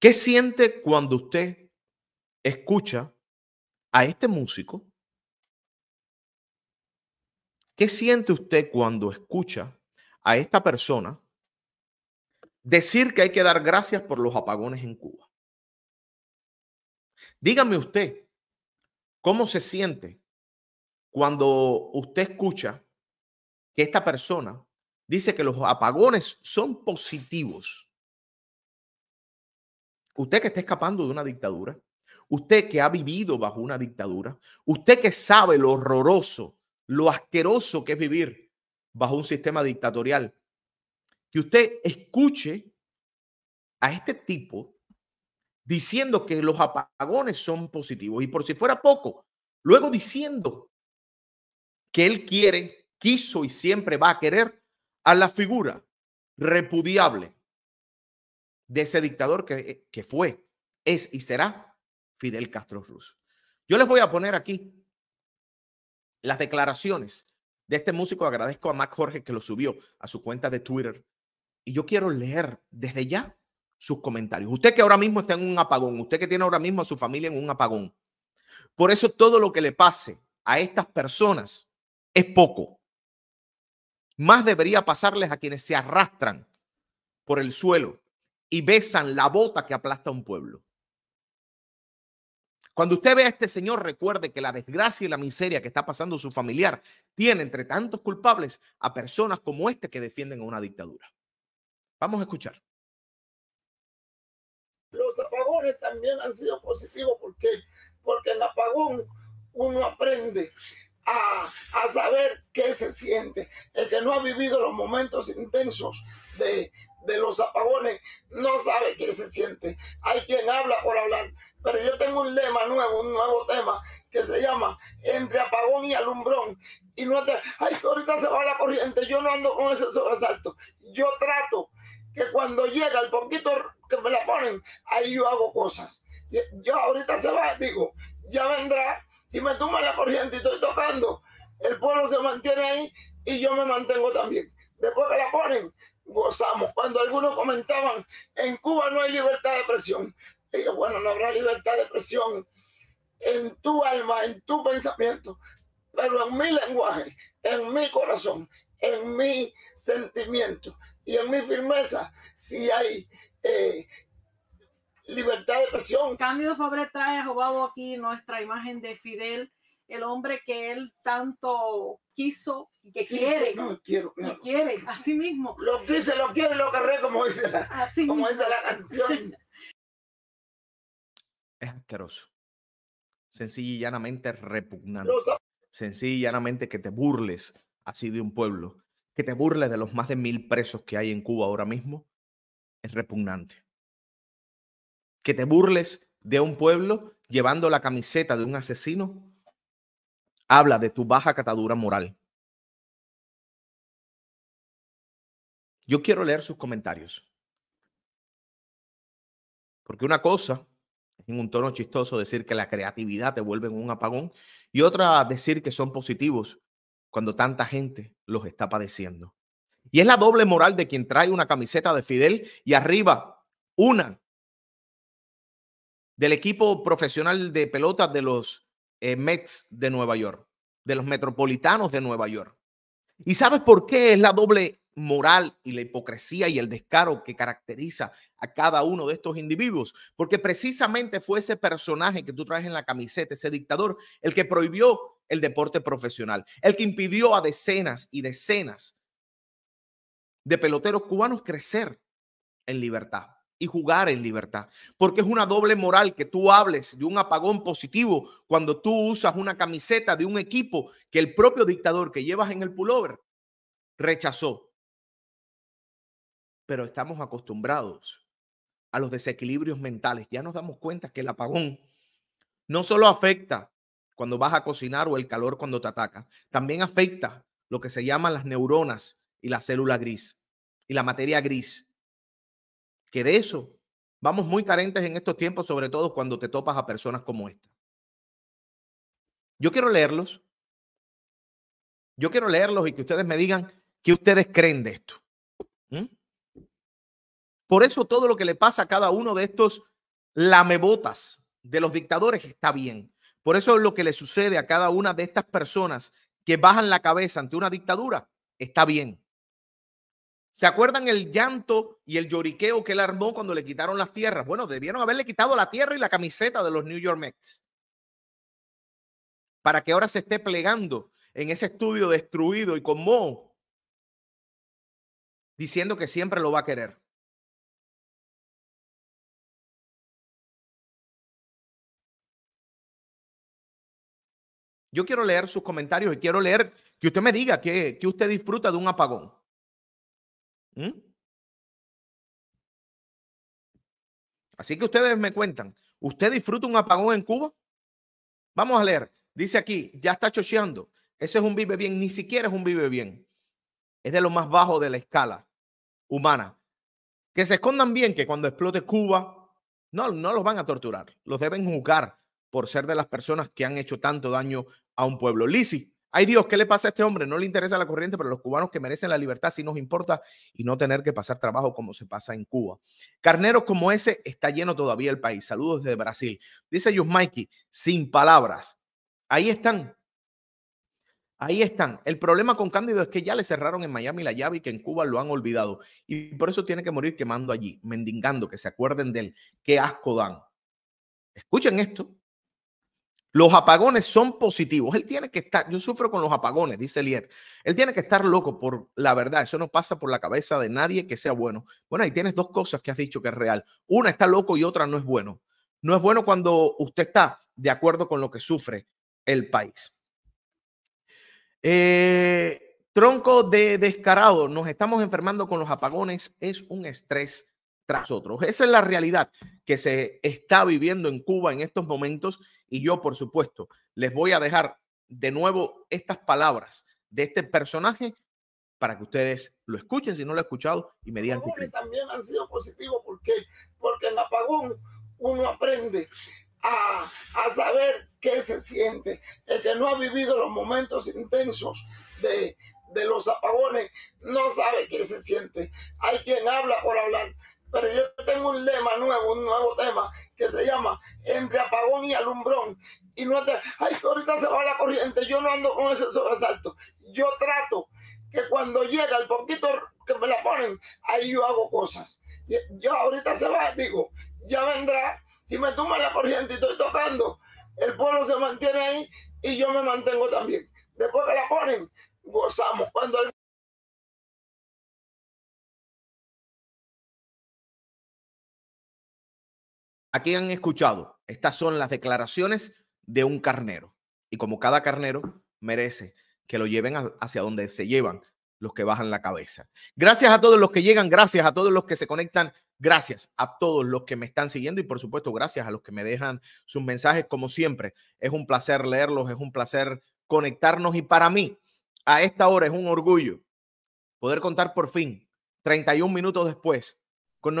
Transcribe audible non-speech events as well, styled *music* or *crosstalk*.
¿Qué siente cuando usted escucha a este músico? ¿Qué siente usted cuando escucha a esta persona decir que hay que dar gracias por los apagones en Cuba? Dígame usted, ¿cómo se siente cuando usted escucha que esta persona dice que los apagones son positivos? usted que está escapando de una dictadura, usted que ha vivido bajo una dictadura, usted que sabe lo horroroso, lo asqueroso que es vivir bajo un sistema dictatorial, que usted escuche a este tipo diciendo que los apagones son positivos y por si fuera poco, luego diciendo que él quiere, quiso y siempre va a querer a la figura repudiable de ese dictador que, fue, es y será Fidel Castro Russo. Yo les voy a poner aquí las declaraciones de este músico. Agradezco a Mac Jorge que lo subió a su cuenta de Twitter. Y yo quiero leer desde ya sus comentarios. Usted que ahora mismo está en un apagón, usted que tiene ahora mismo a su familia en un apagón. Por eso todo lo que le pase a estas personas es poco. Más debería pasarles a quienes se arrastran por el suelo y besan la bota que aplasta a un pueblo. Cuando usted ve a este señor, recuerde que la desgracia y la miseria que está pasando su familiar tiene entre tantos culpables a personas como este que defienden a una dictadura. Vamos a escuchar. Los apagones también han sido positivos porque porque en apagón uno aprende a saber qué se siente, el que no ha vivido los momentos intensos de, de los apagones no sabe qué se siente. Hay quien habla por hablar. Pero yo tengo un lema nuevo, un nuevo tema que se llama Entre apagón y alumbrón. Y no te, ahorita se va la corriente. Yo no ando con ese sobresalto. Yo trato que cuando llega el poquito que me la ponen, ahí yo hago cosas. Yo ahorita se va, digo, ya vendrá. Si me toma la corriente y estoy tocando, el pueblo se mantiene ahí y yo me mantengo también. Después que la ponen, gozamos. Cuando algunos comentaban, en Cuba no hay libertad de expresión. Y bueno, no habrá libertad de expresión en tu alma, en tu pensamiento, pero en mi lenguaje, en mi corazón, en mi sentimiento y en mi firmeza, si hay eh, libertad de expresión. Cándido Fabre trae a aquí nuestra imagen de Fidel, el hombre que él tanto quiso que quiere, No, quiero, así mismo. Lo quise, lo quiere, lo querré como dice la, como la canción. *laughs* Es asqueroso. sencillamente llanamente repugnante. sencillamente que te burles así de un pueblo, que te burles de los más de mil presos que hay en Cuba ahora mismo, es repugnante. Que te burles de un pueblo llevando la camiseta de un asesino, habla de tu baja catadura moral. Yo quiero leer sus comentarios. Porque una cosa en un tono chistoso decir que la creatividad te vuelve en un apagón y otra decir que son positivos cuando tanta gente los está padeciendo. Y es la doble moral de quien trae una camiseta de Fidel y arriba una del equipo profesional de pelotas de los eh, Mets de Nueva York, de los Metropolitanos de Nueva York. ¿Y sabes por qué es la doble moral y la hipocresía y el descaro que caracteriza a cada uno de estos individuos, porque precisamente fue ese personaje que tú traes en la camiseta, ese dictador, el que prohibió el deporte profesional, el que impidió a decenas y decenas de peloteros cubanos crecer en libertad y jugar en libertad, porque es una doble moral que tú hables de un apagón positivo cuando tú usas una camiseta de un equipo que el propio dictador que llevas en el pullover rechazó pero estamos acostumbrados a los desequilibrios mentales. Ya nos damos cuenta que el apagón no solo afecta cuando vas a cocinar o el calor cuando te ataca, también afecta lo que se llaman las neuronas y la célula gris y la materia gris. Que de eso vamos muy carentes en estos tiempos, sobre todo cuando te topas a personas como esta. Yo quiero leerlos. Yo quiero leerlos y que ustedes me digan qué ustedes creen de esto. Por eso todo lo que le pasa a cada uno de estos lamebotas de los dictadores está bien. Por eso lo que le sucede a cada una de estas personas que bajan la cabeza ante una dictadura está bien. ¿Se acuerdan el llanto y el lloriqueo que él armó cuando le quitaron las tierras? Bueno, debieron haberle quitado la tierra y la camiseta de los New York Mets. Para que ahora se esté plegando en ese estudio destruido y con Mo diciendo que siempre lo va a querer. Yo quiero leer sus comentarios y quiero leer que usted me diga que, que usted disfruta de un apagón. ¿Mm? Así que ustedes me cuentan, ¿usted disfruta un apagón en Cuba? Vamos a leer. Dice aquí, ya está chocheando. Ese es un vive bien, ni siquiera es un vive bien. Es de lo más bajo de la escala humana. Que se escondan bien que cuando explote Cuba, no, no los van a torturar, los deben juzgar, por ser de las personas que han hecho tanto daño a un pueblo. Lisi, ay Dios, ¿qué le pasa a este hombre? No le interesa la corriente, pero los cubanos que merecen la libertad sí nos importa y no tener que pasar trabajo como se pasa en Cuba. Carneros como ese está lleno todavía el país. Saludos desde Brasil. Dice Yusmaiki, sin palabras. Ahí están. Ahí están. El problema con Cándido es que ya le cerraron en Miami la llave y que en Cuba lo han olvidado. Y por eso tiene que morir quemando allí, mendigando, que se acuerden de él. Qué asco dan. Escuchen esto. Los apagones son positivos. Él tiene que estar, yo sufro con los apagones, dice Liet. Él tiene que estar loco por la verdad. Eso no pasa por la cabeza de nadie que sea bueno. Bueno, ahí tienes dos cosas que has dicho que es real. Una está loco y otra no es bueno. No es bueno cuando usted está de acuerdo con lo que sufre el país. Eh, tronco de descarado, nos estamos enfermando con los apagones. Es un estrés tras otros. Esa es la realidad que se está viviendo en Cuba en estos momentos y yo, por supuesto, les voy a dejar de nuevo estas palabras de este personaje para que ustedes lo escuchen si no lo han escuchado y me digan. También han sido positivos porque porque en apagón uno aprende a, a saber qué se siente. El que no ha vivido los momentos intensos de, de los apagones no sabe qué se siente. Hay quien habla por hablar, pero yo tengo un lema nuevo, un nuevo tema que se llama Entre apagón y alumbrón. Y no te, ay, ahorita se va la corriente. Yo no ando con ese sobresalto. Yo trato que cuando llega el poquito que me la ponen, ahí yo hago cosas. Yo ahorita se va, digo, ya vendrá. Si me tumba la corriente y estoy tocando, el pueblo se mantiene ahí y yo me mantengo también. Después que la ponen, gozamos. Cuando Aquí han escuchado, estas son las declaraciones de un carnero. Y como cada carnero merece que lo lleven hacia donde se llevan los que bajan la cabeza. Gracias a todos los que llegan, gracias a todos los que se conectan, gracias a todos los que me están siguiendo y por supuesto gracias a los que me dejan sus mensajes como siempre. Es un placer leerlos, es un placer conectarnos y para mí a esta hora es un orgullo poder contar por fin 31 minutos después con nuestro